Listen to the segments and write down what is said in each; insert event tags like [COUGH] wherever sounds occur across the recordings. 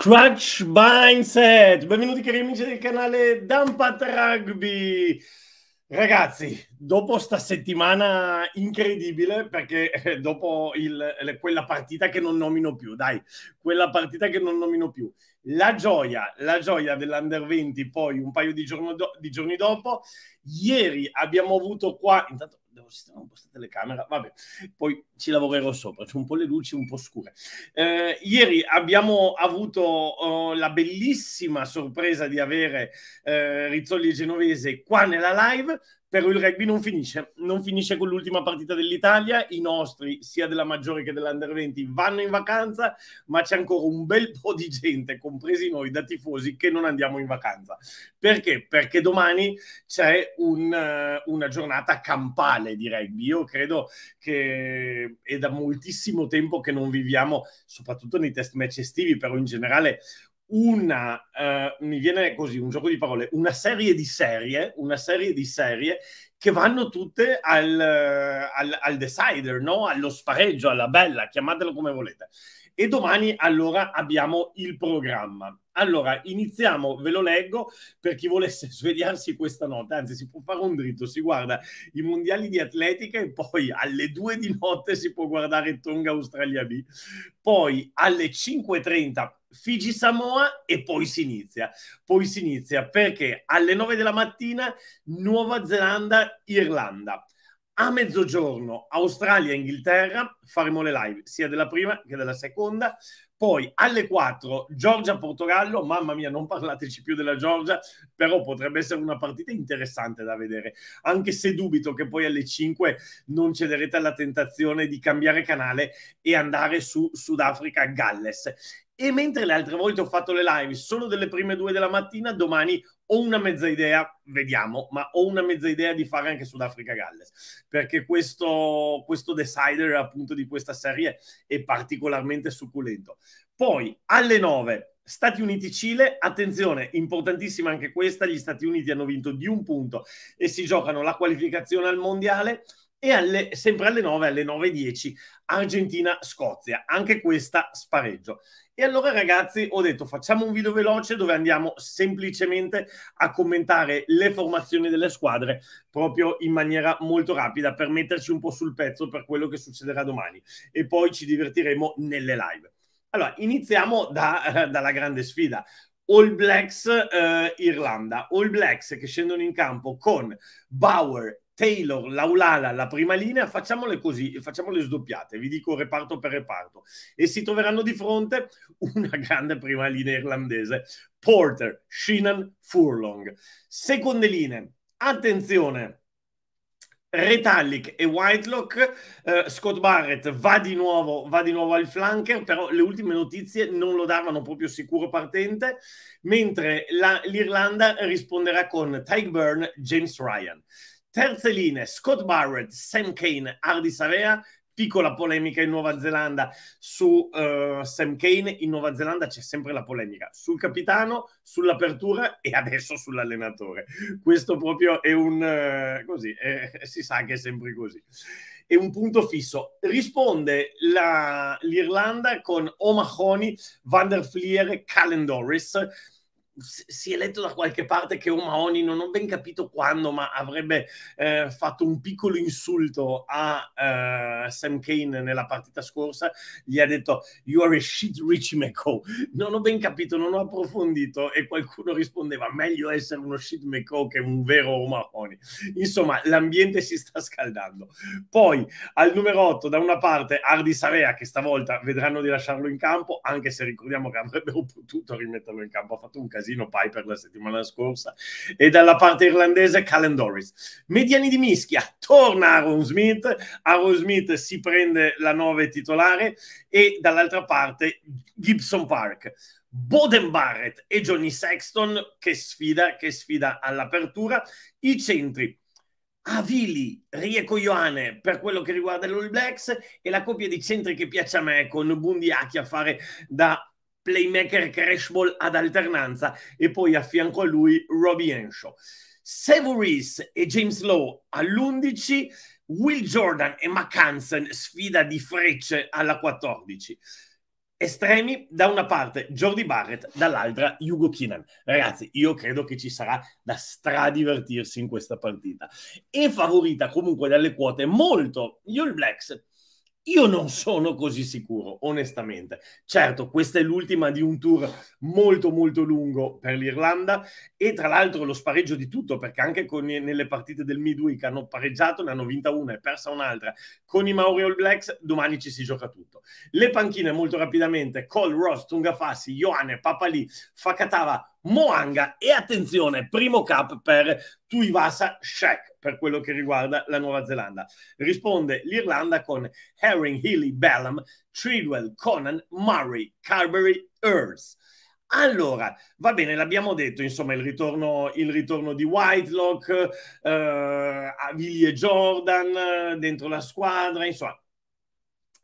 Crutch Mindset, benvenuti cari amici del canale Dampat Rugby. Ragazzi, dopo sta settimana incredibile, perché eh, dopo il, quella partita che non nomino più, dai, quella partita che non nomino più, la gioia, la gioia dell'Under 20 poi un paio di, do, di giorni dopo, ieri abbiamo avuto qua, intanto devo sistemare un po' sta telecamera, vabbè, poi ci lavorerò sopra, c'è un po' le luci un po' scure. Eh, ieri abbiamo avuto oh, la bellissima sorpresa di avere eh, Rizzoli e Genovese qua nella live, però il rugby non finisce, non finisce con l'ultima partita dell'Italia, i nostri, sia della maggiore che dell'under 20, vanno in vacanza, ma c'è ancora un bel po' di gente, compresi noi da tifosi, che non andiamo in vacanza. Perché? Perché domani c'è un, eh, una giornata campale di rugby, io credo che è da moltissimo tempo che non viviamo, soprattutto nei test match estivi, però in generale una, eh, mi viene così, un gioco di parole, una serie di serie, una serie di serie che vanno tutte al, eh, al, al decider, no? allo spareggio, alla bella, chiamatelo come volete. E domani allora abbiamo il programma. Allora, iniziamo, ve lo leggo per chi volesse [LAUGHS] svegliarsi questa notte, anzi si può fare un dritto, si guarda i mondiali di atletica e poi alle 2 di notte si può guardare Tonga Australia B, poi alle 5.30 Figi Samoa e poi si inizia. Poi si inizia perché alle 9 della mattina Nuova Zelanda-Irlanda a mezzogiorno Australia e Inghilterra faremo le live sia della prima che della seconda poi alle 4 Georgia Portogallo mamma mia non parlateci più della Georgia però potrebbe essere una partita interessante da vedere anche se dubito che poi alle 5 non cederete alla tentazione di cambiare canale e andare su Sudafrica Galles e mentre le altre volte ho fatto le live solo delle prime due della mattina, domani ho una mezza idea, vediamo, ma ho una mezza idea di fare anche Sudafrica Galles, perché questo, questo decider appunto di questa serie è particolarmente succulento. Poi alle 9 Stati Uniti-Cile, attenzione, importantissima anche questa, gli Stati Uniti hanno vinto di un punto e si giocano la qualificazione al mondiale e alle, sempre alle 9, alle 9.10 Argentina-Scozia, anche questa spareggio. E allora ragazzi ho detto facciamo un video veloce dove andiamo semplicemente a commentare le formazioni delle squadre proprio in maniera molto rapida per metterci un po' sul pezzo per quello che succederà domani e poi ci divertiremo nelle live. Allora iniziamo da, [LAUGHS] dalla grande sfida. All Blacks eh, Irlanda, All Blacks che scendono in campo con Bauer, Taylor, Laulala, la prima linea, facciamole così, facciamole sdoppiate, vi dico reparto per reparto, e si troveranno di fronte una grande prima linea irlandese, Porter, Sheenan, Furlong. Seconde linee, attenzione, Retallic e Whitelock, eh, Scott Barrett va di, nuovo, va di nuovo al flanker, però le ultime notizie non lo davano proprio sicuro partente, mentre la, l'Irlanda risponderà con Tyke Byrne, James Ryan. Terze linee, Scott Barrett, Sam Kane, Hardy Sarea, piccola polemica in Nuova Zelanda su uh, Sam Kane, in Nuova Zelanda c'è sempre la polemica sul capitano, sull'apertura e adesso sull'allenatore. Questo proprio è un uh, così, eh, [LAUGHS] si sa che è sempre così. È un punto fisso. Risponde la, l'Irlanda con O'Mahony, Van der Flier, Callendoris si è letto da qualche parte che Omaoni, non ho ben capito quando, ma avrebbe eh, fatto un piccolo insulto a eh, Sam Kane nella partita scorsa, gli ha detto You are a shit Richie McCaw. Non ho ben capito, non ho approfondito e qualcuno rispondeva meglio essere uno shit McCaw che un vero Omaoni. Insomma, l'ambiente si sta scaldando. Poi al numero 8 da una parte Ardi Sarea che stavolta vedranno di lasciarlo in campo, anche se ricordiamo che avrebbero [LAUGHS] potuto rimetterlo in campo, ha fatto un casino Casino Piper la settimana scorsa, e dalla parte irlandese Callen Doris. Mediani di mischia, torna Aaron Smith, Aaron Smith si prende la 9 titolare e dall'altra parte Gibson Park. Boden Barrett e Johnny Sexton che sfida, che sfida all'apertura. I centri Avili, Rieco Ioane per quello che riguarda l'All Blacks e la coppia di centri che piace a me con Bundiacchi a fare da playmaker crash ball ad alternanza e poi affianco a lui Robbie Henshaw. Severis e James Lowe all'11, Will Jordan e McCansen sfida di frecce alla 14. Estremi da una parte Jordi Barrett, dall'altra Hugo Kinan. Ragazzi, io credo che ci sarà da stradivertirsi in questa partita. E favorita comunque dalle quote molto gli All Blacks io non sono così sicuro, onestamente. Certo, questa è l'ultima di un tour molto molto lungo per l'Irlanda e tra l'altro lo spareggio di tutto, perché anche con, nelle partite del midweek hanno pareggiato, ne hanno vinta una e persa un'altra. Con i Maori All Blacks domani ci si gioca tutto. Le panchine molto rapidamente, Col Ross, Tungafassi, Ioane, Papali, Fakatava, Moanga e attenzione, primo cap per Tuivasa Shek per quello che riguarda la Nuova Zelanda. Risponde l'Irlanda con Herring, Healy, Bellum, Treadwell, Conan, Murray, Carberry, Earls. Allora, va bene, l'abbiamo detto, insomma, il ritorno, il ritorno di Whitelock, eh, Avili e Jordan eh, dentro la squadra, insomma,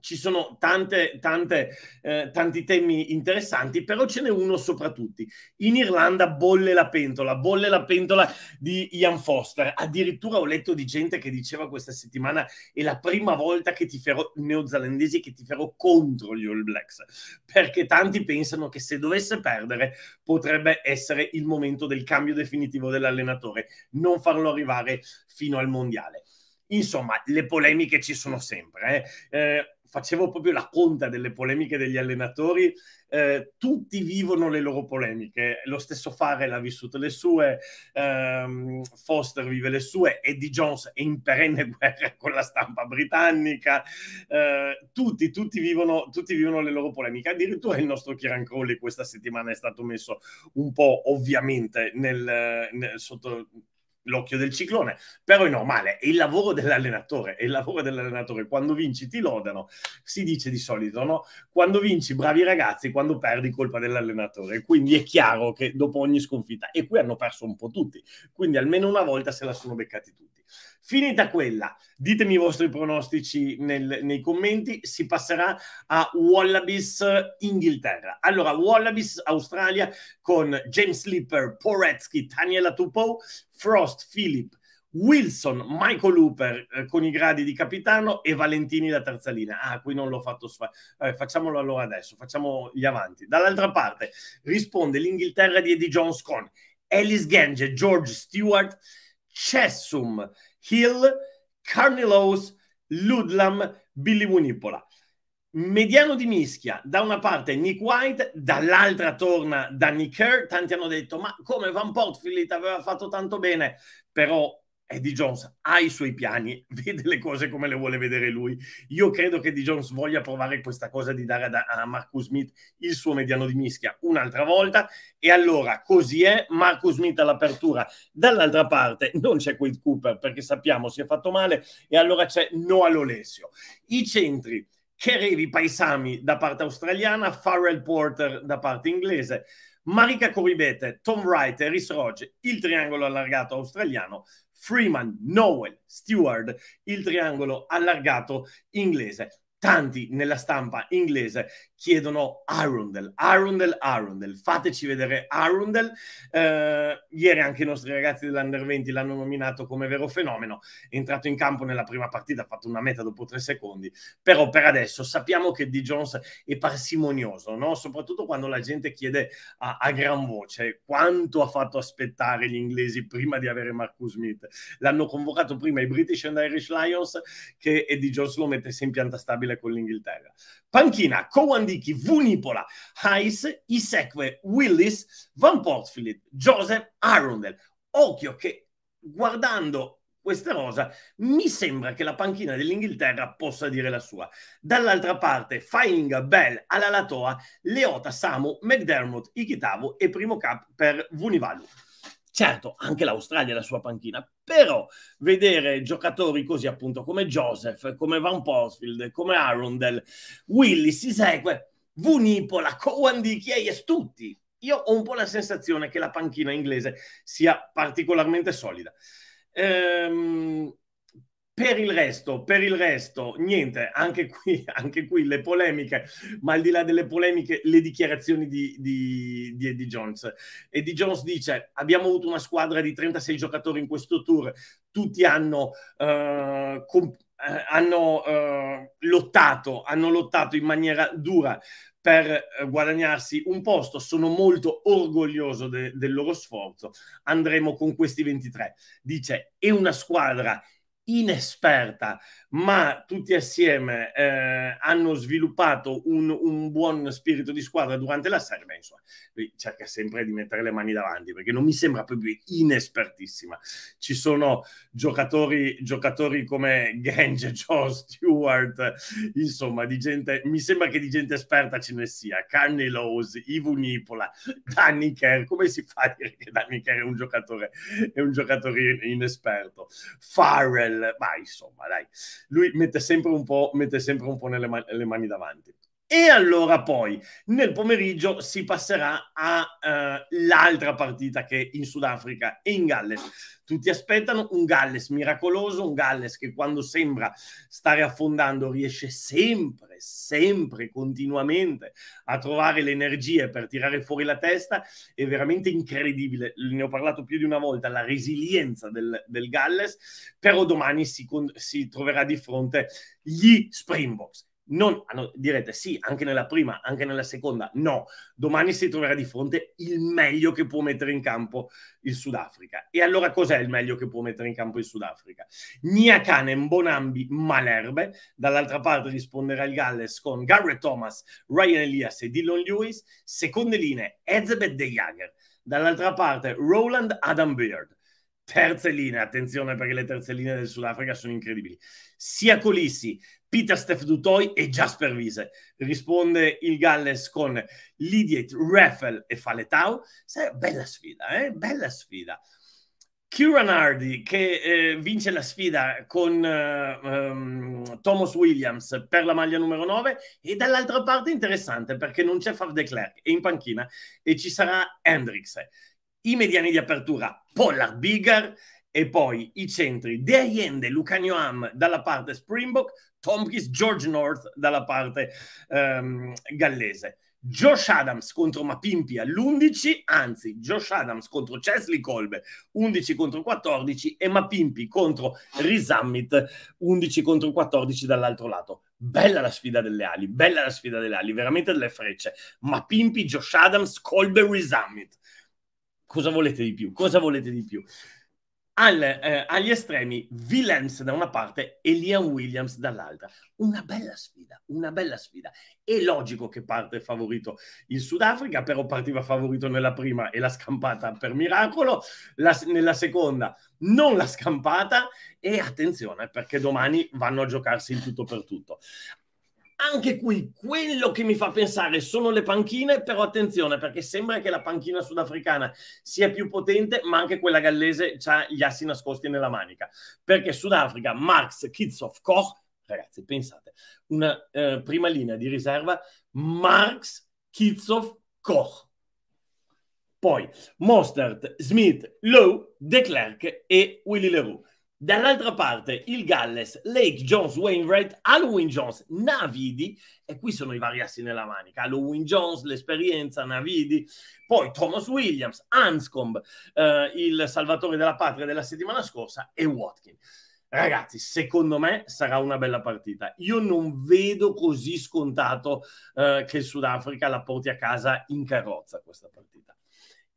ci sono tante, tante, eh, tanti temi interessanti, però ce n'è uno soprattutto. In Irlanda bolle la pentola, bolle la pentola di Ian Foster. Addirittura ho letto di gente che diceva questa settimana è la prima volta che tiferò neozelandesi che tiferò contro gli All Blacks, perché tanti pensano che se dovesse perdere potrebbe essere il momento del cambio definitivo dell'allenatore, non farlo arrivare fino al mondiale. Insomma, le polemiche ci sono sempre. Eh. eh facevo proprio la conta delle polemiche degli allenatori, eh, tutti vivono le loro polemiche, lo stesso Farrell ha vissuto le sue, ehm, Foster vive le sue, Eddie Jones è in perenne [LAUGHS] guerra con la stampa britannica, eh, tutti, tutti vivono, tutti vivono le loro polemiche, addirittura il nostro Kieran Crowley questa settimana è stato messo un po' ovviamente nel, nel sotto l'occhio del ciclone, però è normale, è il lavoro dell'allenatore, è il lavoro dell'allenatore, quando vinci ti lodano, si dice di solito, no? Quando vinci bravi ragazzi, quando perdi colpa dell'allenatore, quindi è chiaro che dopo ogni sconfitta, e qui hanno perso un po' tutti, quindi almeno una volta se la sono beccati tutti. Finita quella, ditemi i vostri pronostici nel, nei commenti, si passerà a Wallabies Inghilterra. Allora, Wallabies Australia con James Slipper, Poretsky, Taniela Tupou, Frost, Philip, Wilson, Michael Hooper eh, con i gradi di capitano e Valentini la terza linea. Ah, qui non l'ho fatto sfare. Eh, facciamolo allora adesso, facciamo gli avanti. Dall'altra parte risponde l'Inghilterra di Eddie Jones con Ellis Genge, George Stewart, Chessum, Hill, Carnelos, Ludlam, Billy Wunipola mediano di mischia, da una parte Nick White, dall'altra torna Danny Kerr, tanti hanno detto ma come Van Portfield aveva fatto tanto bene, però Eddie Jones ha i suoi piani, [LAUGHS] vede le cose come le vuole vedere lui. Io credo che Eddie Jones voglia provare questa cosa di dare a, Marcus Smith il suo mediano di mischia un'altra volta. E allora così è Marcus Smith all'apertura. Dall'altra parte non c'è Quade Cooper perché sappiamo si è fatto male, e allora c'è Noah Lolesio. I centri Kerevi Paisami da parte australiana, Farrell Porter da parte inglese, Marika Coribete, Tom Wright Eris Rhys Roge, il triangolo allargato australiano, Freeman, Noel, Stewart, il triangolo allargato inglese tanti nella stampa inglese chiedono Arundel, Arundel, Arundel, fateci vedere Arundel. Eh, ieri anche i nostri ragazzi dell'Under 20 l'hanno nominato come vero fenomeno, è entrato in campo nella prima partita, ha fatto una meta dopo tre secondi, però per adesso sappiamo che Di Jones è parsimonioso, no? soprattutto quando la gente chiede a, a gran voce quanto ha fatto aspettare gli inglesi prima di avere Marcus Smith. L'hanno convocato prima i British and Irish Lions che, e Di Jones lo mette in pianta stabile improbabile con l'Inghilterra. Panchina, Kowandiki, Vunipola, Heiss, Isekwe, Willis, Van Portfield, Joseph, Arundel. Occhio che guardando questa rosa, mi sembra che la panchina dell'Inghilterra possa dire la sua. Dall'altra parte, Failinga, Bell, Alalatoa, Leota, Samu, McDermott, Ikitavo e Primo Cap per Vunivalu. Certo, anche l'Australia ha la sua panchina, però vedere giocatori così appunto come Joseph, come Van Posfield, come Arundel, Willis, segue, Vunipola, Cowan di Chies, tutti. Io ho un po' la sensazione che la panchina inglese sia particolarmente solida. Ehm, per il, resto, per il resto, niente, anche qui, [LAUGHS] anche qui, le polemiche, ma al di là delle polemiche, le dichiarazioni di, di, di Eddie Jones. Eddie Jones dice, abbiamo avuto una squadra di 36 giocatori in questo tour, tutti hanno... Uh, eh, comp- eh, hanno eh, lottato, hanno lottato in maniera dura per eh, guadagnarsi un posto. Sono molto orgoglioso de- del loro sforzo. Andremo con questi 23. Dice, è una squadra inesperta, ma tutti assieme eh, hanno sviluppato un, un, buon spirito di squadra durante la serie, beh, insomma, lui cerca sempre di mettere le mani davanti perché non mi sembra proprio inespertissima. Ci sono giocatori, giocatori come Genge, [LAUGHS] Joe Stewart, insomma, di gente, mi sembra che di gente esperta ce ne sia, Carney Lowes, Ivo Nipola, Danny Kerr, come si fa a dire che Danny Kerr è un giocatore, è un giocatore inesperto? Farrell, ma insomma, dai, lui mette sempre un po', mette sempre un po nelle mani, mani davanti. E allora poi nel pomeriggio si passerà all'altra eh, partita che in Sudafrica e in Galles. Tutti aspettano un Galles miracoloso, un Galles che quando sembra stare affondando riesce sempre, sempre, continuamente a trovare le energie per tirare fuori la testa. È veramente incredibile, ne ho parlato più di una volta, la resilienza del, del Galles, però domani si, si troverà di fronte gli Springboks non, no, direte sì, anche nella prima, anche nella seconda. No, domani si troverà di fronte il meglio che può mettere in campo il Sudafrica. E allora cos'è il meglio che può mettere in campo il Sudafrica? Niakane, Bonambi, Malerbe. Dall'altra parte risponderà il Galles con Garrett Thomas, Ryan Elias e Dylan Lewis. Seconde linee, Ezebeth De Jager. Dall'altra parte, Roland Adam Beard terze linee, attenzione perché le terze linee del Sudafrica sono incredibili, sia Colissi, Peter Steph Dutoy e Jasper Wiese. Risponde il Galles con Lidiet, Raffel e Faletau. Bella sfida, eh? bella sfida. Kieran Hardy che eh, vince la sfida con eh, um, Thomas Williams per la maglia numero 9 e dall'altra parte interessante perché non c'è Favre de Klerk, è in panchina e ci sarà Hendrix i mediani di apertura Pollard Bigger e poi i centri De Allende, Lucanio Am dalla parte Springbok, Tompkins, George North dalla parte um, gallese. Josh Adams contro Mapimpi all'11, anzi Josh Adams contro Chesley Colbe 11 contro 14 e Mapimpi contro Risammit 11 contro 14 dall'altro lato. Bella la sfida delle ali, bella la sfida delle ali, veramente delle frecce. Mapimpi, Josh Adams, Colbe, Risammit cosa volete di più? Cosa volete di più? Al, eh, agli estremi, Willems da una parte e Liam Williams dall'altra. Una bella sfida, una bella sfida. È logico che parte favorito il Sudafrica, però partiva favorito nella prima e l'ha scampata per miracolo, la, nella seconda non l'ha scampata e attenzione perché domani vanno a giocarsi il tutto per tutto. Anche qui quello che mi fa pensare sono le panchine, però attenzione perché sembra che la panchina sudafricana sia più potente, ma anche quella gallese ha gli assi nascosti nella manica. Perché Sudafrica, Marx, Kitzhoff, Koch, ragazzi, pensate, una eh, prima linea di riserva, Marx, Kitzhoff, Koch. Poi Mostert, Smith, Lowe, De Klerk e Willy Leroux Dall'altra parte il Galles, Lake Jones, Wainwright, Halloween Jones, Navidi, e qui sono i vari assi nella manica, Halloween Jones, l'esperienza, Navidi, poi Thomas Williams, Anscombe, eh, il salvatore della patria della settimana scorsa e Watkin. Ragazzi, secondo me sarà una bella partita. Io non vedo così scontato eh, che il Sudafrica la porti a casa in carrozza questa partita.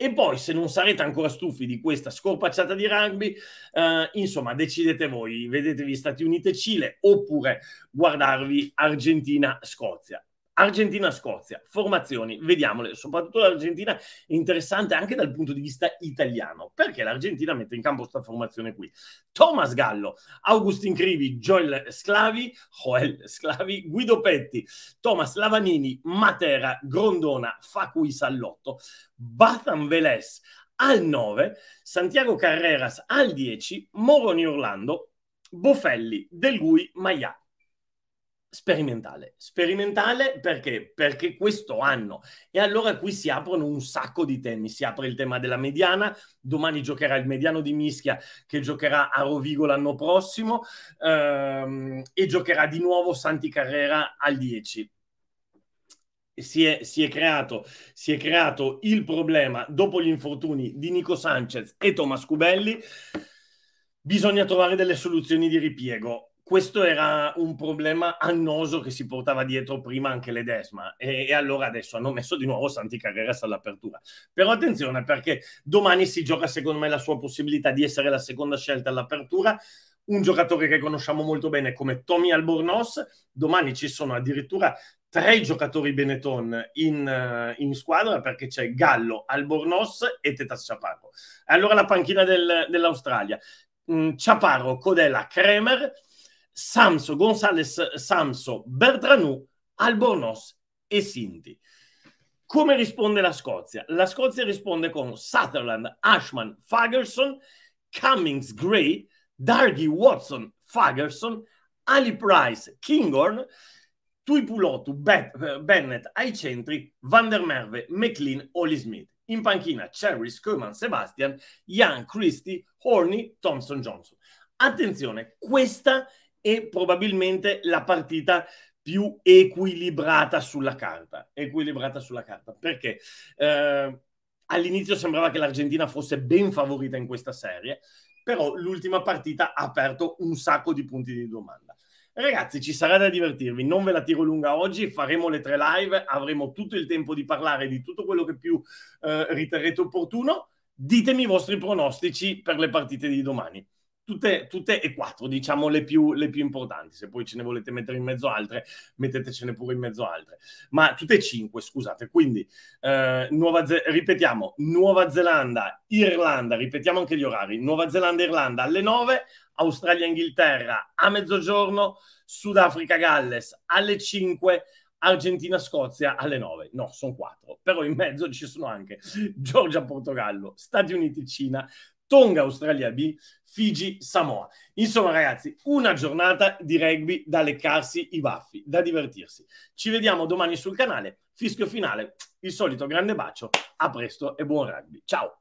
E poi, se non sarete ancora stufi di questa scorpacciata di rugby, eh, insomma, decidete voi, vedetevi Stati Uniti e Cile oppure guardarvi Argentina-Scozia. Argentina-Scozia, formazioni, vediamole, soprattutto l'Argentina interessante anche dal punto di vista italiano, perché l'Argentina mette in campo questa formazione qui. Thomas Gallo, Augustin Crivi, Joel Sclavi, Joel Sclavi, Guido Petti, Thomas Lavanini, Matera, Grondona, Facui Sallotto, Bathan Veles al 9, Santiago Carreras al 10, Moroni Orlando, Bofelli, Del Gui, Maia sperimentale. Sperimentale perché? Perché questo anno. E allora qui si aprono un sacco di temi. Si apre il tema della mediana, domani giocherà il mediano di Mischia che giocherà a Rovigo l'anno prossimo ehm, e giocherà di nuovo Santi Carrera al 10. Si è, si, è creato, si è, creato, il problema dopo gli infortuni di Nico Sanchez e Thomas Cubelli. Bisogna trovare delle soluzioni di ripiego questo era un problema annoso che si portava dietro prima anche l'Edesma e, e allora adesso hanno messo di nuovo Santi Carreras all'apertura. Però attenzione perché domani si gioca secondo me la sua possibilità di essere la seconda scelta all'apertura. Un giocatore che conosciamo molto bene come Tommy Albornoz, domani ci sono addirittura tre giocatori Benetton in, eh, in squadra perché c'è Gallo, Albornoz e Tetas Chaparro. Allora la panchina del, dell'Australia, mm, Chaparro, Codella, Kremer, Samso, Gonzales Samso, Bertranu, Albornoz e Sinti. Come risponde la Scozia? La Scozia risponde con Sutherland, Ashman, Fagerson, Cummings, Gray, Dargy, Watson, Fagerson, Ali Price, Kinghorn, Tuipulotu, eh, Bennett ai centri, Van der Merve, McLean, Oli Smith. In panchina Cherry, Schumann, Sebastian, Jan, Christie, Horney, Thompson, Johnson. Attenzione, questa è e probabilmente la partita più equilibrata sulla carta. Equilibrata sulla carta perché eh, all'inizio sembrava che l'Argentina fosse ben favorita in questa serie, però l'ultima partita ha aperto un sacco di punti di domanda. Ragazzi, ci sarà da divertirvi, non ve la tiro lunga oggi, faremo le tre live, avremo tutto il tempo di parlare di tutto quello che più eh, riterrete opportuno. Ditemi i vostri pronostici per le partite di domani. Tutte, tutte, e quattro, diciamo le più, le più, importanti. Se poi ce ne volete mettere in mezzo altre, mettetecene pure in mezzo altre. Ma tutte e cinque, scusate. Quindi, eh, Nuova Ze- ripetiamo, Nuova Zelanda, Irlanda, ripetiamo anche gli orari. Nuova Zelanda, Irlanda alle nove, Australia, Inghilterra a mezzogiorno, Sudafrica, Galles alle cinque. Argentina, Scozia alle 9. No, sono 4. Però in mezzo ci sono anche Georgia, Portogallo, Stati Uniti, Cina, Tonga Australia B, Fiji, Samoa. Insomma, ragazzi, una giornata di rugby da leccarsi i baffi, da divertirsi. Ci vediamo domani sul canale. Fischio finale, il solito grande bacio. A presto e buon rugby. Ciao.